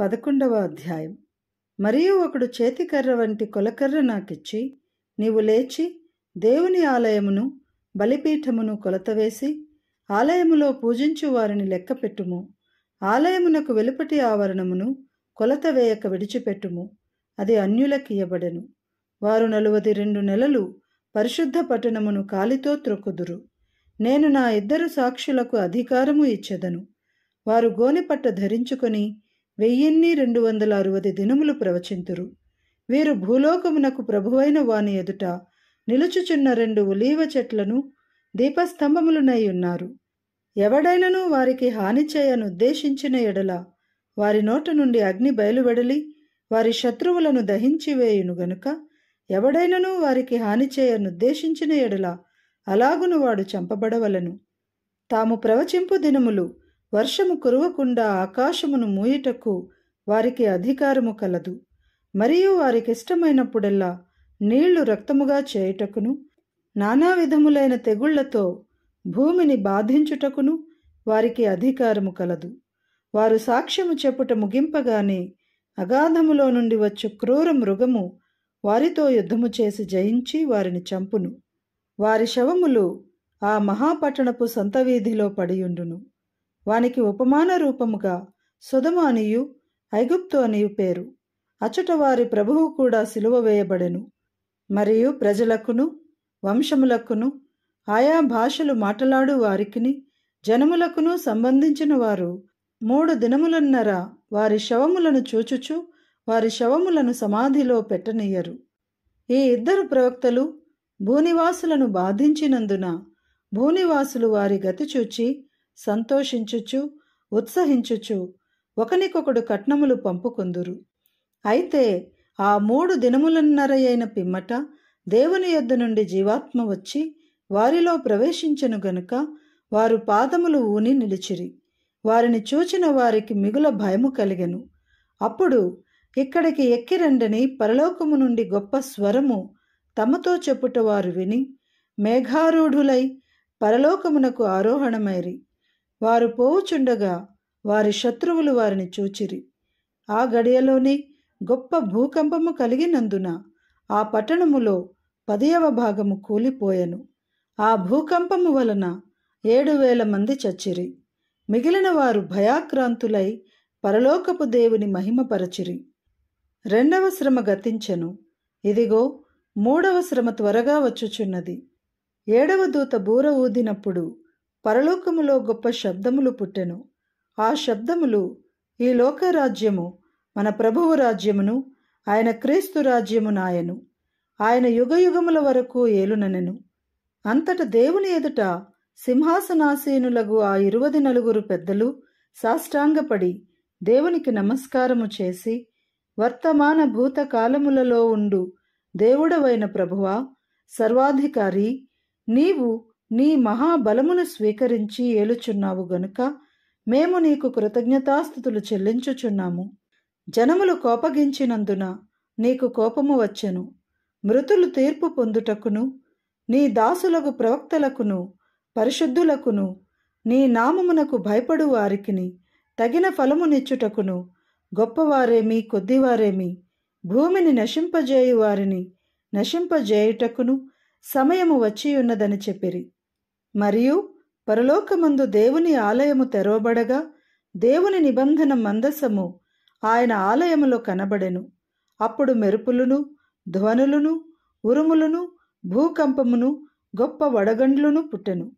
పదకొండవ అధ్యాయం మరియు ఒకడు చేతికర్ర వంటి కొలకర్ర నాకిచ్చి నీవు లేచి దేవుని ఆలయమును బలిపీఠమును కొలతవేసి ఆలయములో పూజించు వారిని లెక్కపెట్టుము ఆలయమునకు వెలుపటి ఆవరణమును కొలత వేయక విడిచిపెట్టుము అది అన్యులకియబడెను వారు నలువది రెండు నెలలు పరిశుద్ధ పట్టణమును కాలితో త్రొక్కుదురు నేను నా ఇద్దరు సాక్షులకు అధికారము ఇచ్చెదను వారు గోనెపట్ట ధరించుకొని వెయ్యిన్ని రెండు వందల అరవై దినములు ప్రవచింతురు వీరు భూలోకమునకు ప్రభువైన వాని ఎదుట నిలుచుచున్న రెండు ఒలీవ చెట్లను దీపస్తంభములునై ఉన్నారు ఎవడైనను వారికి హాని చేయను ఉద్దేశించిన ఎడల వారి నోట నుండి అగ్ని బయలువెడలి వారి శత్రువులను దహించివేయును గనుక ఎవడైనను వారికి హాని చేయను ఉద్దేశించిన ఎడల అలాగును వాడు చంపబడవలను తాము ప్రవచింపు దినములు వర్షము కురవకుండా ఆకాశమును మూయుటకు వారికి అధికారము కలదు మరియు వారికిష్టమైనప్పుడల్లా నీళ్లు రక్తముగా చేయుటకును నానా విధములైన తెగుళ్లతో భూమిని బాధించుటకును వారికి అధికారము కలదు వారు సాక్ష్యము చెప్పుట ముగింపగానే అగాధములో నుండి వచ్చు క్రూర మృగము వారితో యుద్ధము చేసి జయించి వారిని చంపును వారి శవములు ఆ మహాపట్టణపు సొంత వీధిలో పడియుండును వానికి ఉపమాన రూపముగా సుధమ అనియు ఐగుప్తు అనియు పేరు అచట వారి ప్రభువు కూడా సిలువ వేయబడెను మరియు ప్రజలకును వంశములకును ఆయా భాషలు మాట్లాడు వారికిని జనములకును సంబంధించిన వారు మూడు దినములన్నర వారి శవములను చూచుచు వారి శవములను సమాధిలో పెట్టనీయరు ఈ ఇద్దరు ప్రవక్తలు భూనివాసులను బాధించినందున భూనివాసులు వారి గతి చూచి సంతోషించుచు ఉత్సహించుచు ఒకనికొకడు కట్నములు పంపుకుందురు అయితే ఆ మూడు దినములన్నరయైన పిమ్మట దేవుని యొద్ద నుండి జీవాత్మ వచ్చి వారిలో ప్రవేశించను గనుక వారు పాదములు ఊని నిలిచిరి వారిని చూచిన వారికి మిగుల భయము కలిగెను అప్పుడు ఇక్కడికి ఎక్కిరండని పరలోకము నుండి గొప్ప స్వరము తమతో చెప్పుట వారు విని మేఘారూఢులై పరలోకమునకు ఆరోహణమైరి వారు పోవుచుండగా వారి శత్రువులు వారిని చూచిరి ఆ గడియలోనే గొప్ప భూకంపము కలిగినందున ఆ పట్టణములో పదియవ భాగము కూలిపోయెను ఆ భూకంపము వలన ఏడు వేల మంది చచ్చిరి మిగిలిన వారు భయాక్రాంతులై పరలోకపు దేవుని మహిమపరచిరి రెండవ శ్రమ గతించెను ఇదిగో మూడవ శ్రమ త్వరగా వచ్చుచున్నది ఏడవ దూత బూర ఊదినప్పుడు పరలోకములో గొప్ప శబ్దములు పుట్టెను ఆ శబ్దములు ఈ లోకరాజ్యము మన ప్రభువు రాజ్యమును ఆయన క్రీస్తు రాజ్యము నాయను ఆయన యుగయుగముల వరకు ఏలునెను అంతట దేవుని ఎదుట సింహాసనాసీనులగు ఆ ఇరువది నలుగురు పెద్దలు సాష్టాంగపడి దేవునికి నమస్కారము చేసి వర్తమాన భూత కాలములలో ఉండు దేవుడవైన ప్రభువా సర్వాధికారి నీవు నీ మహాబలమును స్వీకరించి ఏలుచున్నావు గనుక మేము నీకు కృతజ్ఞతాస్థుతులు చెల్లించుచున్నాము జనములు కోపగించినందున నీకు కోపము వచ్చెను మృతులు తీర్పు పొందుటకును నీ దాసులకు ప్రవక్తలకును పరిశుద్ధులకును నీ నామమునకు భయపడు వారికిని తగిన ఫలమునిచ్చుటకును గొప్పవారేమి కొద్దివారేమి భూమిని నశింపజేయు వారిని నశింపజేయుటకును సమయము వచ్చియున్నదని చెప్పిరి మరియు పరలోకమందు దేవుని ఆలయము తెరవబడగా దేవుని నిబంధన మందసము ఆయన ఆలయములో కనబడెను అప్పుడు మెరుపులను ధ్వనులను ఉరుములను భూకంపమును గొప్ప వడగండ్లును పుట్టెను